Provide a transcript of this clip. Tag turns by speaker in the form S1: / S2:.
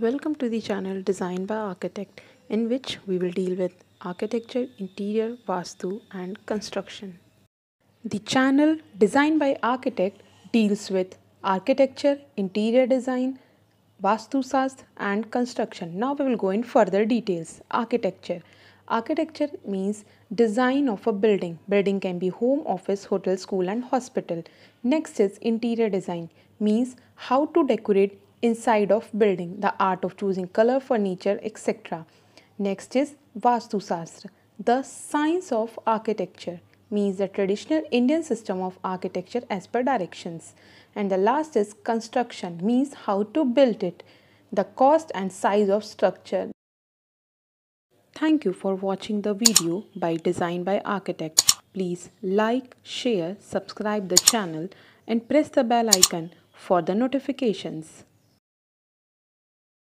S1: Welcome to the channel Design by Architect in which we will deal with architecture, interior, vastu and construction. The channel Design by Architect deals with architecture, interior design, vastu sast, and construction. Now we will go in further details. Architecture. Architecture means design of a building. Building can be home, office, hotel, school and hospital. Next is interior design means how to decorate inside of building, the art of choosing color, furniture, etc. Next is Vastu Sastra, the science of architecture means the traditional Indian system of architecture as per directions. And the last is construction means how to build it, the cost and size of structure. Thank you for watching the video by Design by Architect. Please like, share, subscribe the channel and press the bell icon for the notifications.